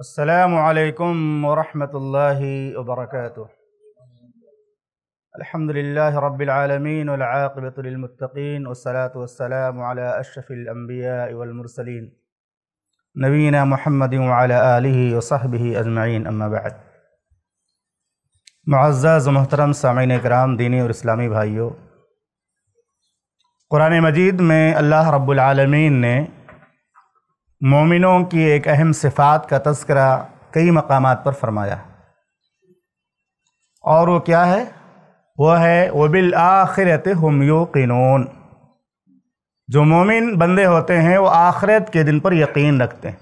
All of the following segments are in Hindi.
السلام عليكم ورحمة الله وبركاته الحمد لله رب العالمين والعاقبة للمتقين والصلاة والسلام على أشرف الأنبياء والمرسلين نبينا محمد وعلى آله وصحبه أجمعين أما بعد معزز ومحترم سامعين الكرام ديني وإسلامي بھائیو قرآن مجید میں اللہ رب العالمین نے मोमिनों की एक अहम सिफात का तस्करा कई मकाम पर फरमाया और वो क्या है वह है वबिल आखिरत हम यूकिनून जो मोमिन बंदे होते हैं वो आखिरत के दिन पर यकीन रखते हैं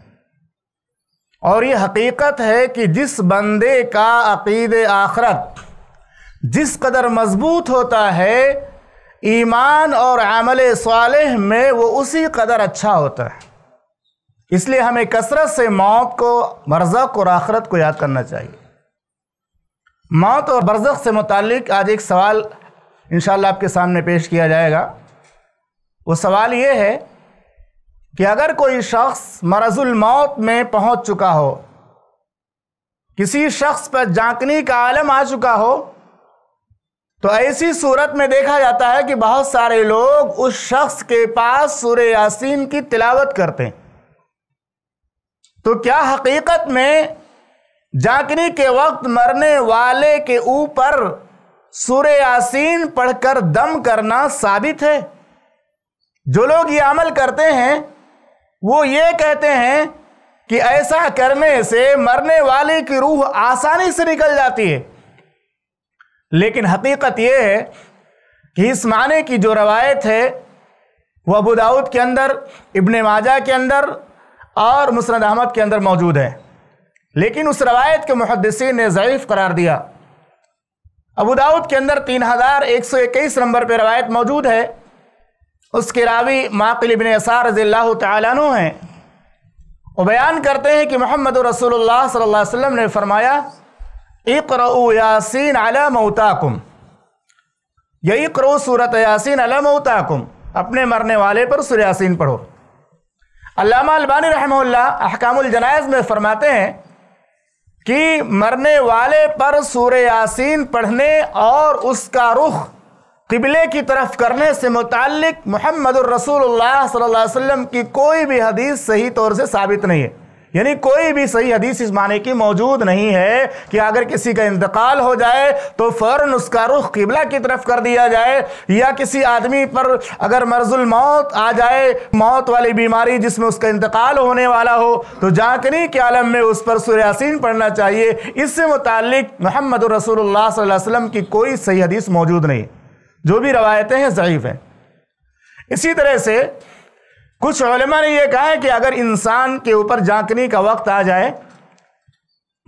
और ये हकीकत है कि जिस बंदे का अकीद आखरत जिस कदर मजबूत होता है ईमान और अमल साल में वो उसी कदर अच्छा होता है इसलिए हमें कसरत से मौत को बरजक और आखरत को याद करना चाहिए मौत और बरजक से मुतक आज एक सवाल इन आपके सामने पेश किया जाएगा वो सवाल ये है कि अगर कोई शख्स मरजुल मौत में पहुंच चुका हो किसी शख्स पर जांकनी का आलम आ चुका हो तो ऐसी सूरत में देखा जाता है कि बहुत सारे लोग उस शख्स के पास सूर्य यासीन की तिलावत करते हैं तो क्या हकीकत में जागने के वक्त मरने वाले के ऊपर सूर्य यासीन पढ़कर दम करना साबित है जो लोग ये अमल करते हैं वो ये कहते हैं कि ऐसा करने से मरने वाले की रूह आसानी से निकल जाती है लेकिन हकीकत यह है कि इस माने की जो रवायत है वह दाऊद के अंदर इब्ने माजा के अंदर और मुसरद अहमद के अंदर मौजूद है लेकिन उस रवायत के मुहदसिन ने ज़यीफ़ करार दिया अबू दाऊद के अंदर तीन हज़ार एक सौ इक्कीस नंबर पर रवायत मौजूद है उसके रावी माकिल इबन असार रज़ील्ला तु हैं वो बयान करते हैं कि मोहम्मद रसूल सल्ला अलैहि ने फरमाया इकर यासीन अला मऊताकुम यही करो सूरत यासिन अला मऊताकुम अपने मरने वाले पर सुरयासिन पढ़ो अल्लामा अलबानी रहमल्ला अहकामजनायज़ में फ़रमाते हैं कि मरने वाले पर सूर यासीन पढ़ने और उसका रुख किबले की तरफ करने से मुतल महमद रसूल सल्लल्लाहु अलैहि वसल्लम की कोई भी हदीस सही तौर से साबित नहीं है यानी कोई भी सही हदीस इस माने की मौजूद नहीं है कि अगर किसी का इंतकाल हो जाए तो फ़ौरन उसका रुख किबला की तरफ कर दिया जाए या किसी आदमी पर अगर मर्जुल मौत आ जाए मौत वाली बीमारी जिसमें उसका इंतकाल होने वाला हो तो जाकनी के आलम में उस पर सुरयासीन पढ़ना चाहिए इससे मुतक महमद रसूल वसम की कोई सही हदीस मौजूद नहीं जो भी रवायतें हैं ज़यीफ़ हैं इसी तरह से कुछ उलमा ने यह कहा है कि अगर इंसान के ऊपर जांचने का वक्त आ जाए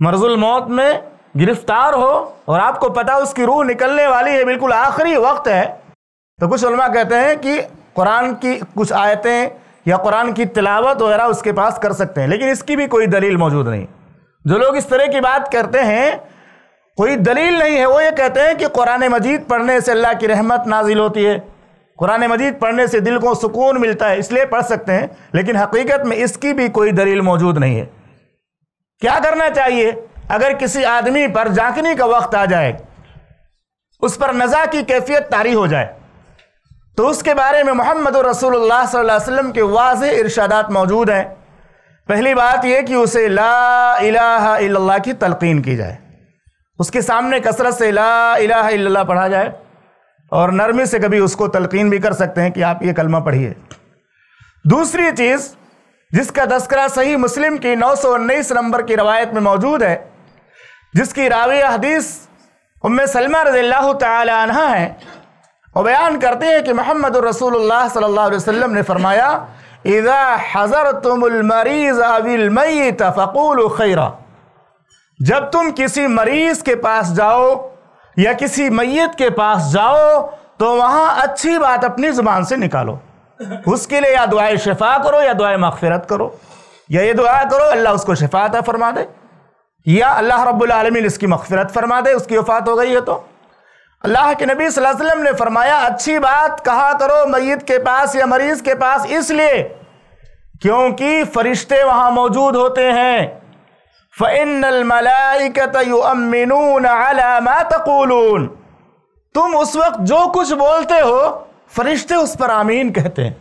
मर्जुल मौत में गिरफ्तार हो और आपको पता उसकी रूह निकलने वाली है बिल्कुल आखिरी वक्त है तो कुछ उलमा कहते हैं कि कुरान की कुछ आयतें या कुरान की तिलावत वगैरह उसके पास कर सकते हैं लेकिन इसकी भी कोई दलील मौजूद नहीं जो लोग इस तरह की बात करते हैं कोई दलील नहीं है वो ये कहते हैं कि कुरान मजीद पढ़ने से अल्लाह की रहमत नाजिल होती है कुरान मजीद पढ़ने से दिल को सुकून मिलता है इसलिए पढ़ सकते हैं लेकिन हकीकत में इसकी भी कोई दलील मौजूद नहीं है क्या करना चाहिए अगर किसी आदमी पर जाकनी का वक्त आ जाए उस पर नज़ा की कैफियत तारी हो जाए तो उसके बारे में मोहम्मद रसूलुल्लाह सल्लल्लाहु अलैहि वसल्लम के वाज इर्शादात मौजूद हैं पहली बात यह कि उसे ला अला की तलकिन की जाए उसके सामने कसरत से ला अला पढ़ा जाए और नरमी से कभी उसको तलकीन भी कर सकते हैं कि आप ये कलमा पढ़िए दूसरी चीज़ जिसका तस्करा सही मुस्लिम की नौ नंबर की रवायत में मौजूद है जिसकी रावी हदीस उम सलमा रजील्ला तहा है वो बयान करते हैं कि महमद रसूलुल्लाह सल्लल्लाहु अलैहि वसल्लम ने फरमाया इज़ा हज़र तुमरीज़ फ़कूल खैरा जब तुम किसी मरीज़ के पास जाओ या किसी मैयत के पास जाओ तो वहां अच्छी बात अपनी जुबान से निकालो उसके लिए या दुआ शफा करो या दुआ मफफ़रत करो या ये दुआ करो अल्लाह उसको शफात फरमा दे या अल्लाह रब्लमिन इसकी मगफरत फरमा दे उसकी वफात हो गई है तो अल्लाह के नबी वसल्लम ने फरमाया अच्छी बात कहा करो मैत के पास या मरीज के पास इसलिए क्योंकि फरिश्ते वहाँ मौजूद होते हैं फिन तुम उस वक्त जो कुछ बोलते हो फरिश्ते उस पर आमीन कहते हैं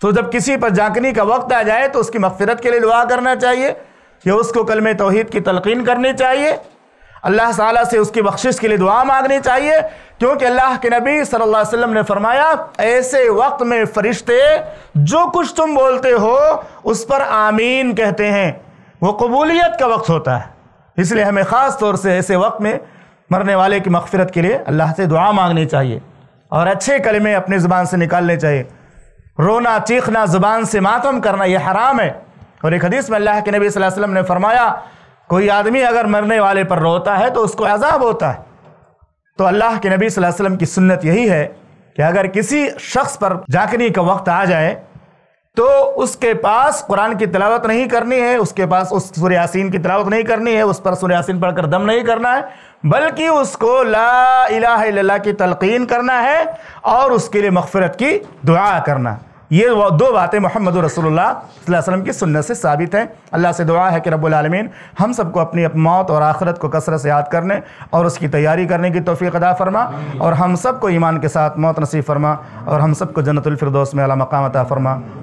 तो जब किसी पर झांकने का वक्त आ जाए तो उसकी मफफरत के लिए दुआ करना चाहिए या उसको कल में तोहद की तलकिन करनी चाहिए अल्लाह ताला से उसकी बख्शिश के लिए दुआ मांगनी चाहिए क्योंकि अल्लाह के नबी सल्लल्लाहु अलैहि वसल्लम ने फरमाया ऐसे वक्त में फ़रिश्ते जो कुछ तुम बोलते हो उस पर आमीन कहते हैं वो कबूलियत का वक्त होता है इसलिए हमें ख़ास तौर से ऐसे वक्त में मरने वाले की मगफरत के लिए अल्लाह से दुआ मांगनी चाहिए और अच्छे कलमे अपनी ज़ुबान से निकालने चाहिए रोना चीखना ज़ुबान से मातम करना ये हराम है और एक हदीस में अल्लाह के नबी वसल्लम ने फरमाया कोई आदमी अगर मरने वाले पर रोता है तो उसको अजाब होता है तो अल्लाह के नबी वसल्लम की सुन्नत यही है कि अगर किसी शख्स पर जाकनी का वक्त आ जाए तो उसके पास कुरान की तलावत नहीं करनी है उसके पास उस सूर्यासीन की तलावत नहीं करनी है उस पर सूर्यासीन पढ़कर दम नहीं करना है बल्कि उसको ला इला की तलकीन करना है और उसके लिए मगफरत की दुआ करना ये दो बातें मोहम्मद वसल्लम की सुन्नत से साबित हैं अल्लाह से दुआ है कि रबालमीन हम सबको अपनी मौत और आखरत को कसरत से याद करने और उसकी तैयारी करने की तोफ़ी अदा फरमा और हम सबको ईमान के साथ मौत नसीब फरमा और हम सबको जन्नतफरदोस में अला मकाम अता फरमा